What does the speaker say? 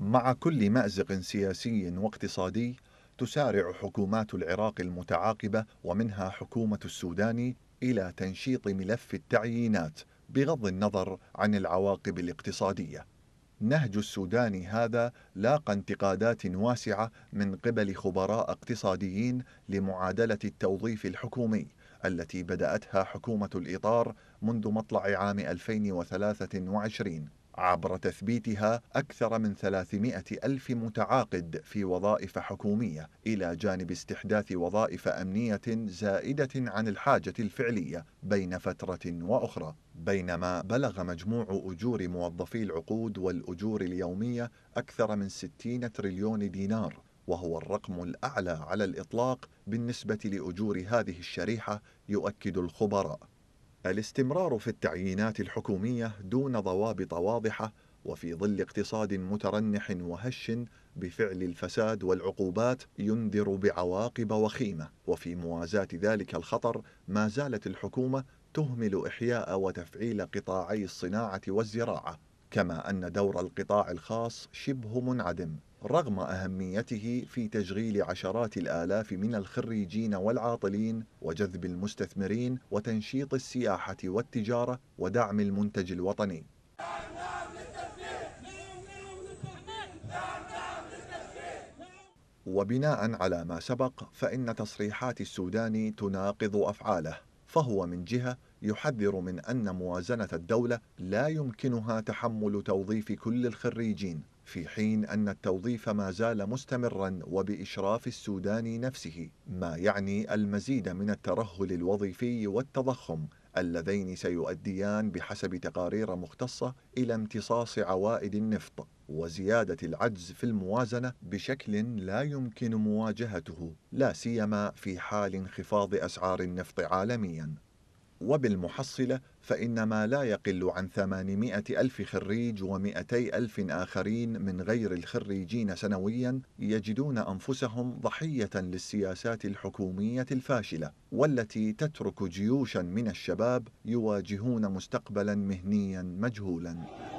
مع كل مأزق سياسي واقتصادي تسارع حكومات العراق المتعاقبة ومنها حكومة السودان إلى تنشيط ملف التعيينات بغض النظر عن العواقب الاقتصادية. نهج السودان هذا لاقى انتقادات واسعة من قبل خبراء اقتصاديين لمعادلة التوظيف الحكومي التي بدأتها حكومة الإطار منذ مطلع عام 2023 عبر تثبيتها أكثر من 300 ألف متعاقد في وظائف حكومية إلى جانب استحداث وظائف أمنية زائدة عن الحاجة الفعلية بين فترة وأخرى بينما بلغ مجموع أجور موظفي العقود والأجور اليومية أكثر من 60 تريليون دينار وهو الرقم الأعلى على الإطلاق بالنسبة لأجور هذه الشريحة يؤكد الخبراء الاستمرار في التعيينات الحكومية دون ضوابط واضحة وفي ظل اقتصاد مترنح وهش بفعل الفساد والعقوبات ينذر بعواقب وخيمة وفي موازاة ذلك الخطر ما زالت الحكومة تهمل إحياء وتفعيل قطاعي الصناعة والزراعة كما أن دور القطاع الخاص شبه منعدم رغم أهميته في تشغيل عشرات الآلاف من الخريجين والعاطلين وجذب المستثمرين وتنشيط السياحة والتجارة ودعم المنتج الوطني وبناء على ما سبق فإن تصريحات السوداني تناقض أفعاله فهو من جهة يحذر من أن موازنة الدولة لا يمكنها تحمل توظيف كل الخريجين في حين أن التوظيف ما زال مستمرا وبإشراف السودان نفسه ما يعني المزيد من الترهل الوظيفي والتضخم اللذين سيؤديان بحسب تقارير مختصة إلى امتصاص عوائد النفط وزيادة العجز في الموازنة بشكل لا يمكن مواجهته لا سيما في حال انخفاض أسعار النفط عالمياً وبالمحصلة فإن ما لا يقل عن 800 ألف خريج و200 ألف آخرين من غير الخريجين سنويا يجدون أنفسهم ضحية للسياسات الحكومية الفاشلة والتي تترك جيوشا من الشباب يواجهون مستقبلا مهنيا مجهولا